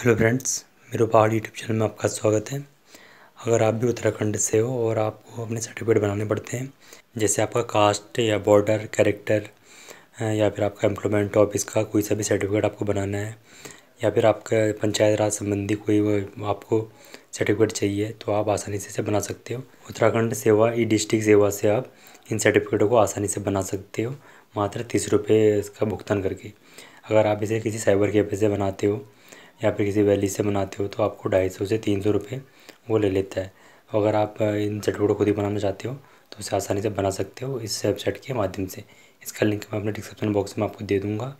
hello friends मेरे पहाड़ YouTube channel में आपका स्वागत है अगर आप भी उत्तराखंड से हो और आपको अपने सर्टिफिकेट बनाने पड़ते हैं जैसे आपका कास्ट या बॉर्डर कैरेक्टर या फिर आपका एम्प्लॉयमेंट ऑफिस का कोई सा भी सर्टिफिकेट आपको बनाना है या फिर आपका पंचायत राज संबंधी कोई आपको सर्टिफिकेट चाहिए तो आप आसानी से इसे बना सकते हो उत्तराखंड सेवा ई डिस्ट्रिक्ट सेवा से आप इन सर्टिफिकेटों को आसानी से बना सकते हो मात्र तीस रुपये इसका भुगतान करके अगर आप इसे किसी साइबर कैफे से बनाते हो या फिर किसी वैली से बनाते हो तो आपको ढाई सौ से तीन सौ रुपये वो ले लेता है तो अगर आप इन चटपटों को खुद ही बनाना चाहते हो तो उसे आसानी से बना सकते हो इस वेबसाइट के माध्यम से इसका लिंक मैं अपने डिस्क्रिप्शन बॉक्स में आपको दे दूँगा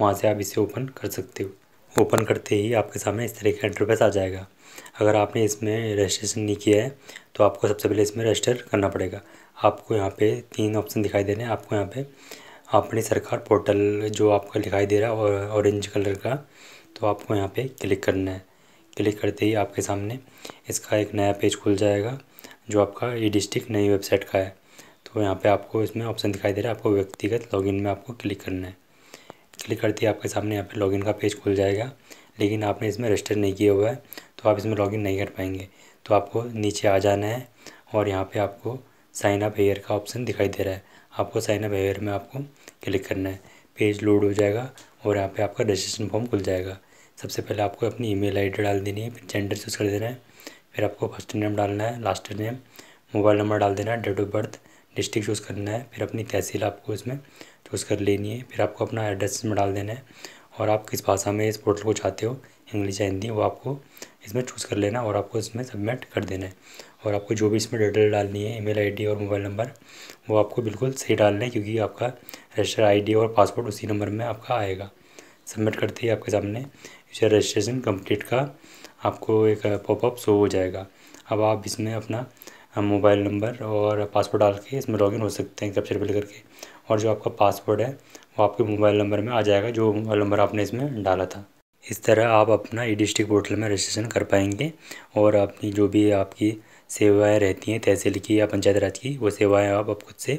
वहाँ से आप इसे ओपन कर सकते हो ओपन करते ही आपके सामने इस तरह का इंटरफेस आ जाएगा अगर आपने इसमें रजिस्ट्रेशन नहीं किया है तो आपको सबसे पहले इसमें रजिस्टर करना पड़ेगा आपको यहाँ पे तीन ऑप्शन दिखाई दे रहे हैं आपको यहाँ पे अपनी सरकार पोर्टल जो आपका दिखाई दे रहा है और ऑरेंज कलर का तो आपको यहाँ पे क्लिक करना है क्लिक करते ही आपके सामने इसका एक नया पेज खुल जाएगा जो आपका ई डिस्ट्रिक्ट नई वेबसाइट का है तो यहाँ पे आपको इसमें ऑप्शन दिखाई दे रहा है आपको व्यक्तिगत लॉगिन में आपको क्लिक करना है क्लिक करते ही आपके सामने यहाँ पे लॉगिन का पेज खुल जाएगा लेकिन आपने इसमें रजिस्टर नहीं किया हुआ है तो आप इसमें लॉगिन नहीं कर पाएंगे तो आपको नीचे आ जाना है और यहाँ पर आपको साइन अप हेयर का ऑप्शन दिखाई दे रहा है आपको साइन अप में आपको क्लिक करना है पेज लोड हो जाएगा और यहाँ पे आपका रजिस्ट्रेशन फॉर्म खुल जाएगा सबसे पहले आपको अपनी ईमेल आईडी डाल देनी है फिर जेंडर चूज़ कर देना है फिर आपको फर्स्ट नेम डालना है लास्ट नेम मोबाइल नंबर डाल देना है date of birth district choose करना है फिर अपनी तहसील आपको इसमें चूज़ कर लेनी है फिर आपको अपना एड्रेस में डाल देना है और आप किस भाषा में इस पोर्टल को चाहते हो इंग्लिश या हिंदी वो आपको इसमें चूज़ कर लेना और आपको इसमें सबमिट कर देना है और आपको जो भी इसमें डिटेल डालनी है ईमेल आईडी और मोबाइल नंबर वो आपको बिल्कुल सही डालना है क्योंकि आपका रजिस्टर आईडी और पासपोर्ट उसी नंबर में आपका आएगा सबमिट करते ही आपके सामने यूजर रजिस्ट्रेशन कम्प्लीट का आपको एक पॉपअप शो हो जाएगा अब आप इसमें अपना मोबाइल नंबर और पासवर्ड डाल के इसमें लॉगिन हो सकते हैं कैप्चर बिल करके और जो आपका पासवर्ड है वो आपके मोबाइल नंबर में आ जाएगा जो मोबाइल नंबर आपने इसमें डाला था इस तरह आप अपना ई डिस्ट्रिक्ट पोर्टल में रजिस्ट्रेशन कर पाएंगे और अपनी जो भी आपकी सेवाएं रहती हैं तहसील की या पंचायत राज की वो सेवाएं आप, अब खुद से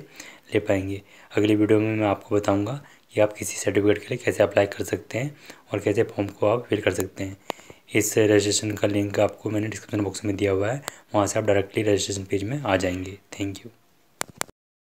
ले पाएंगे अगले वीडियो में मैं आपको बताऊंगा कि आप किसी सर्टिफिकेट के लिए कैसे अप्लाई कर सकते हैं और कैसे फॉर्म को आप फिल कर सकते हैं इस रजिस्ट्रेशन का लिंक आपको मैंने डिस्क्रिप्शन बॉक्स में दिया हुआ है वहाँ से आप डायरेक्टली रजिस्ट्रेशन पेज में आ जाएंगे थैंक यू